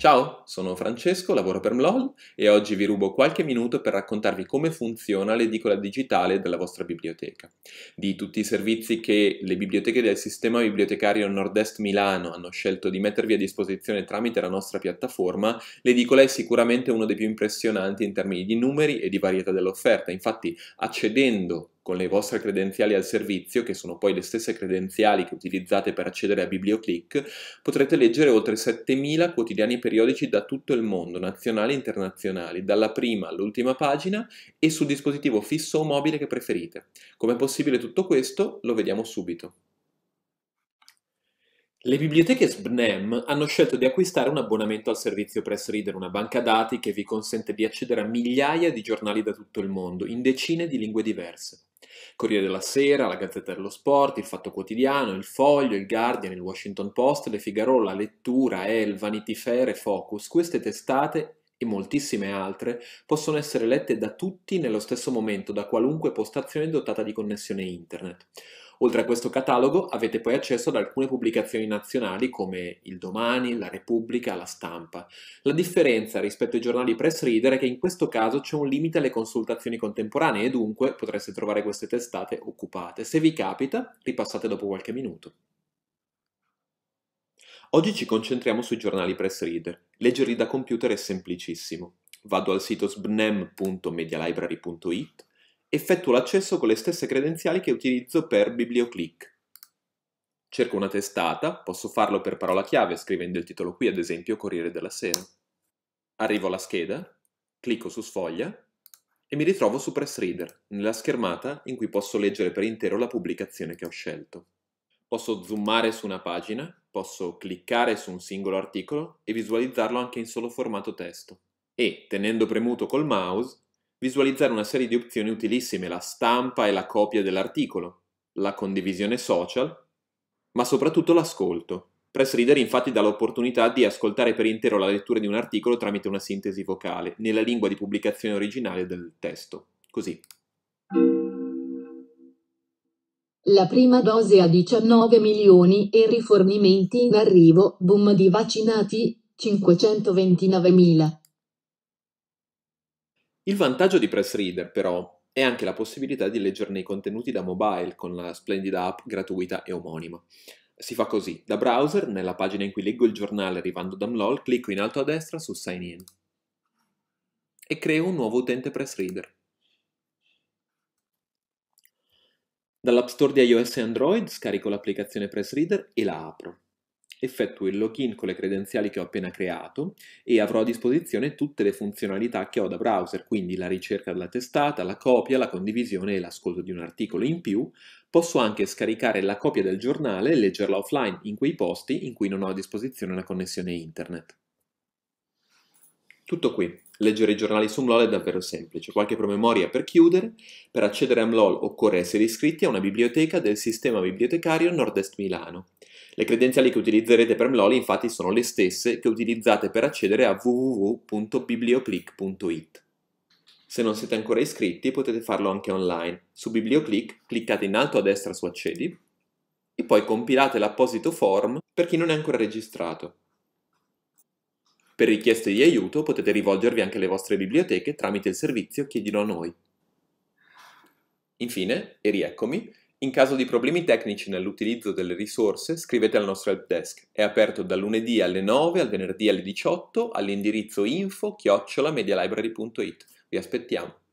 Ciao, sono Francesco, lavoro per MLOL e oggi vi rubo qualche minuto per raccontarvi come funziona l'edicola digitale della vostra biblioteca. Di tutti i servizi che le biblioteche del sistema bibliotecario Nord-Est Milano hanno scelto di mettervi a disposizione tramite la nostra piattaforma, l'edicola è sicuramente uno dei più impressionanti in termini di numeri e di varietà dell'offerta. Infatti, accedendo con le vostre credenziali al servizio, che sono poi le stesse credenziali che utilizzate per accedere a BiblioClick, potrete leggere oltre 7.000 quotidiani periodici da tutto il mondo, nazionali e internazionali, dalla prima all'ultima pagina e sul dispositivo fisso o mobile che preferite. Com'è possibile tutto questo? Lo vediamo subito. Le biblioteche SBNEM hanno scelto di acquistare un abbonamento al servizio PressReader, una banca dati che vi consente di accedere a migliaia di giornali da tutto il mondo, in decine di lingue diverse. Corriere della Sera, la Gazzetta dello Sport, il Fatto Quotidiano, il Foglio, il Guardian, il Washington Post, le Figaro, la Lettura, El, Vanity Fair e Focus, queste testate e moltissime altre possono essere lette da tutti nello stesso momento da qualunque postazione dotata di connessione internet. Oltre a questo catalogo avete poi accesso ad alcune pubblicazioni nazionali come Il Domani, La Repubblica, La Stampa. La differenza rispetto ai giornali press reader è che in questo caso c'è un limite alle consultazioni contemporanee e dunque potreste trovare queste testate occupate. Se vi capita, ripassate dopo qualche minuto. Oggi ci concentriamo sui giornali press reader. Leggerli da computer è semplicissimo. Vado al sito sbnem.medialibrary.it, effettuo l'accesso con le stesse credenziali che utilizzo per biblioclick. Cerco una testata, posso farlo per parola chiave scrivendo il titolo qui, ad esempio Corriere della Sera. Arrivo alla scheda, clicco su sfoglia e mi ritrovo su PressReader, nella schermata in cui posso leggere per intero la pubblicazione che ho scelto. Posso zoomare su una pagina, posso cliccare su un singolo articolo e visualizzarlo anche in solo formato testo. E, tenendo premuto col mouse, visualizzare una serie di opzioni utilissime, la stampa e la copia dell'articolo, la condivisione social, ma soprattutto l'ascolto. Press Reader infatti dà l'opportunità di ascoltare per intero la lettura di un articolo tramite una sintesi vocale, nella lingua di pubblicazione originale del testo. Così. La prima dose a 19 milioni e rifornimenti in arrivo, boom di vaccinati, 529 mila. Il vantaggio di PressReader, però, è anche la possibilità di leggerne i contenuti da mobile con la splendida app gratuita e omonima. Si fa così, da browser, nella pagina in cui leggo il giornale arrivando da MLOL, clicco in alto a destra su Sign In e creo un nuovo utente PressReader. Dall'App Store di iOS e Android scarico l'applicazione PressReader e la apro effettuo il login con le credenziali che ho appena creato e avrò a disposizione tutte le funzionalità che ho da browser, quindi la ricerca della testata, la copia, la condivisione e l'ascolto di un articolo in più. Posso anche scaricare la copia del giornale e leggerla offline in quei posti in cui non ho a disposizione una connessione internet. Tutto qui. Leggere i giornali su MLOL è davvero semplice. Qualche promemoria per chiudere. Per accedere a MLOL occorre essere iscritti a una biblioteca del sistema bibliotecario Nord-Est Milano. Le credenziali che utilizzerete per MLOL infatti sono le stesse che utilizzate per accedere a www.biblioclick.it. Se non siete ancora iscritti potete farlo anche online. Su Biblioclick cliccate in alto a destra su Accedi e poi compilate l'apposito form per chi non è ancora registrato. Per richieste di aiuto potete rivolgervi anche alle vostre biblioteche tramite il servizio Chiedilo a noi. Infine, e rieccomi, in caso di problemi tecnici nell'utilizzo delle risorse scrivete al nostro help desk. È aperto dal lunedì alle 9 al venerdì alle 18 all'indirizzo info-medialibrary.it. Vi aspettiamo!